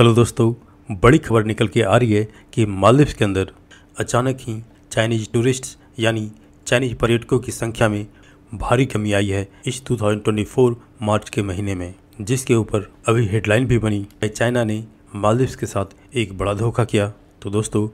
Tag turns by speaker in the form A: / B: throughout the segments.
A: hello दोस्तों बड़ी खबर निकल के आ रही है कि मालदीव्स के अंदर अचानक ही चाइनीज टूरिस्ट यानी चाइनीज पर्यटकों की संख्या में भारी कमी आई है इस 2024 मार्च के महीने में जिसके ऊपर अभी हेडलाइन भी बनी चाइना ने मालदीव्स के साथ एक बड़ा धोखा किया तो दोस्तों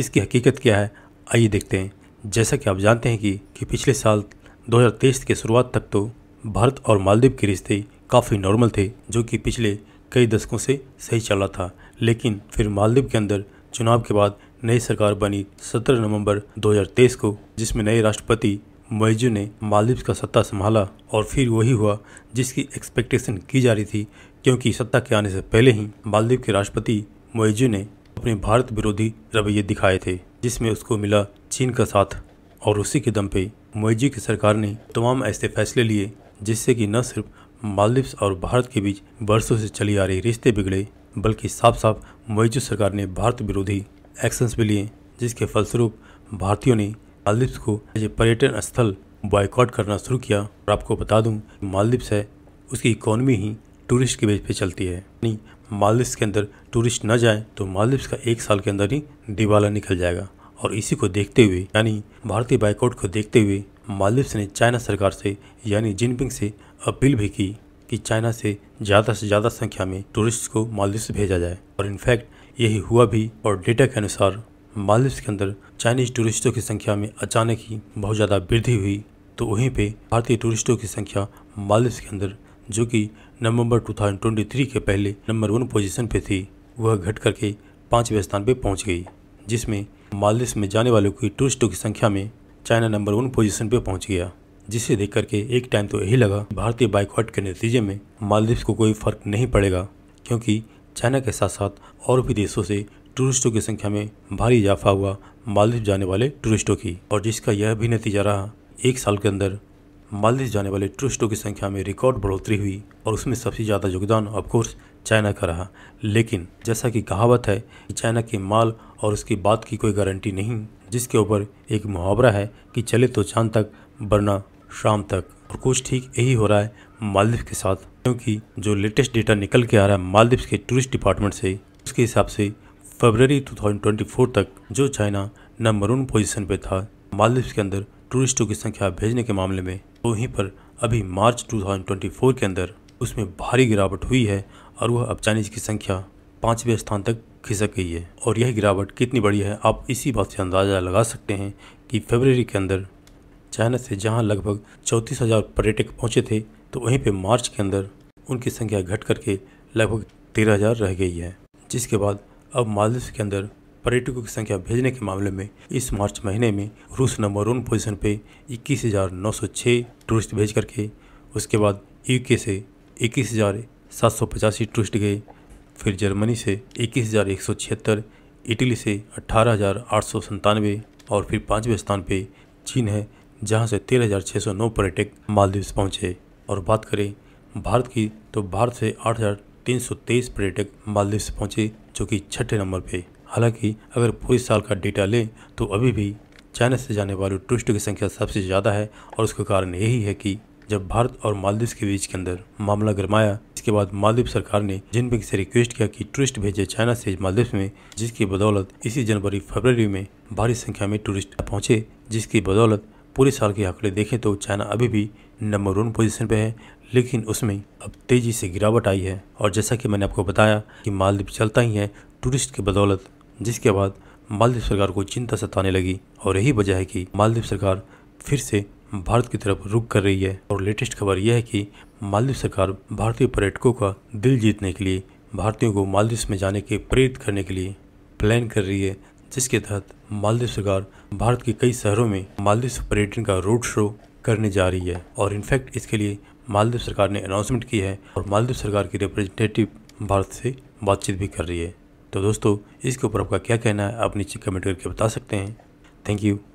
A: इसकी हकीकत क्या है आइए देखते हैं जैसा कि आप जानते हैं कि, कि पिछले साल दो के शुरुआत तक तो भारत और मालदीव के रिश्ते काफ़ी नॉर्मल थे जो कि पिछले कई दशकों से सही चला था लेकिन फिर मालदीव के अंदर चुनाव के बाद नई सरकार बनी 17 नवंबर 2023 को जिसमें नए राष्ट्रपति मोइजू ने मालदीव का सत्ता संभाला और फिर वही हुआ जिसकी एक्सपेक्टेशन की जा रही थी क्योंकि सत्ता के आने से पहले ही मालदीव के राष्ट्रपति मोइजू ने अपने भारत विरोधी रवैये दिखाए थे जिसमें उसको मिला चीन का साथ और उसी के दम पे मोइजू की सरकार ने तमाम ऐसे फैसले लिए जिससे कि न सिर्फ मालदीव्स और भारत के बीच वर्षों से चली आ रही रिश्ते बिगड़े बल्कि साफ साफ मोजू सरकार ने भारत विरोधी एक्शंस भी लिए जिसके फलस्वरूप भारतीयों ने मालदीव्स को एज पर्यटन स्थल बॉयकॉट करना शुरू किया और आपको बता दूं मालदीव्स है उसकी इकोनॉमी ही टूरिस्ट के बेच पे चलती है यानी मालदीव्स के अंदर टूरिस्ट न जाए तो मालदीव्स का एक साल के अंदर ही दिवाला निकल जाएगा और इसी को देखते हुए यानी भारतीय बाइकआउट को देखते हुए मालदीव्स ने चाइना सरकार से यानी जिनपिंग से अपील भी की कि चाइना से ज़्यादा से ज़्यादा संख्या में टूरिस्ट को मालदीव्स भेजा जाए और इनफैक्ट यही हुआ भी और डेटा के अनुसार मालदीव्स के अंदर चाइनीज टूरिस्टों की संख्या में अचानक ही बहुत ज़्यादा वृद्धि हुई तो वहीं पे भारतीय टूरिस्टों की संख्या मालदीव्स के अंदर जो कि नवंबर 2023 के पहले नंबर वन पोजीशन पे थी वह घट करके पाँचवें स्थान पे पहुंच गई जिसमें मालदीव्स में जाने वालों की टूरिस्टों की संख्या में चाइना नंबर वन पोजीशन पर पहुंच गया जिसे देख करके एक टाइम तो यही लगा भारतीय बाइकआउट के नतीजे में मालदीव को कोई फर्क नहीं पड़ेगा क्योंकि चाइना के साथ साथ और भी देशों से टूरिस्टों की संख्या में भारी इजाफा हुआ मालदीव जाने वाले टूरिस्टों की और जिसका यह भी नतीजा रहा एक साल के अंदर मालदीव जाने वाले टूरिस्टों की संख्या में रिकॉर्ड बढ़ोतरी हुई और उसमें सबसे ज़्यादा योगदान ऑफकोर्स चाइना का रहा लेकिन जैसा कि कहावत है कि चाइना के माल और उसकी बात की कोई गारंटी नहीं जिसके ऊपर एक मुहावरा है कि चले तो चांद तक वरना शाम तक और कुछ ठीक यही हो रहा है मालदीव के साथ क्योंकि जो लेटेस्ट डेटा निकल के आ रहा है मालदीव के टूरिस्ट डिपार्टमेंट से उसके हिसाब से फरवरी 2024 तक जो चाइना नंबर पोजिशन पे था मालदीव के अंदर टूरिस्टों की संख्या भेजने के मामले में तो वहीं पर अभी मार्च 2024 के अंदर उसमें भारी गिरावट हुई है और वह अब चाइनीज की संख्या पाँचवें स्थान तक खिसक गई है और यह गिरावट कितनी बड़ी है आप इसी बात से अंदाज़ा लगा सकते हैं कि फरवरी के अंदर चाइना से जहां लगभग चौंतीस हज़ार पर्यटक पहुंचे थे तो वहीं पे मार्च के अंदर उनकी संख्या घट करके लगभग तेरह हज़ार रह गई है जिसके बाद अब मालदीव के अंदर पर्यटकों की संख्या भेजने के मामले में इस मार्च महीने में रूस नंबर वन पोजिशन पर इक्कीस टूरिस्ट भेज करके उसके बाद यूके से इक्कीस हज़ार सात सौ पचासी टूरिस्ट गए फिर जर्मनी से इक्कीस इटली से अट्ठारह और फिर पाँचवें स्थान पर चीन है जहाँ से 13,609 पर्यटक मालदीव पहुँचे और बात करें भारत की तो भारत से 8,323 पर्यटक मालदीव पहुंचे जो कि छठे नंबर पे हालांकि अगर पूरे साल का डेटा लें तो अभी भी चाइना से जाने वाले टूरिस्टों की संख्या सबसे ज़्यादा है और उसका कारण यही है कि जब भारत और मालदीव के बीच के अंदर मामला गरमाया इसके बाद मालदीव सरकार ने जिनपिंग से रिक्वेस्ट किया कि टूरिस्ट भेजे चाइना से मालदीव में जिसकी बदौलत इसी जनवरी फरवरी में भारी संख्या में टूरिस्ट पहुंचे जिसकी बदौलत पूरे साल के आंकड़े देखें तो चाइना अभी भी नंबर वन पोजीशन पे है लेकिन उसमें अब तेज़ी से गिरावट आई है और जैसा कि मैंने आपको बताया कि मालदीव चलता ही है टूरिस्ट की बदौलत जिसके बाद मालदीव सरकार को चिंता सताने लगी और यही वजह है कि मालदीव सरकार फिर से भारत की तरफ रुक कर रही है और लेटेस्ट खबर यह है कि मालदीव सरकार भारतीय पर्यटकों का दिल जीतने के लिए भारतीयों को मालदीव में जाने के प्रेरित करने के लिए प्लान कर रही है जिसके तहत मालदीव सरकार भारत के कई शहरों में मालदीव पर्यटन का रोड शो करने जा रही है और इनफैक्ट इसके लिए मालदीव सरकार ने अनाउंसमेंट की है और मालदीव सरकार की रिप्रेजेंटेटिव भारत से बातचीत भी कर रही है तो दोस्तों इसके ऊपर आपका क्या कहना है आप नीचे कमेंट करके बता सकते हैं थैंक यू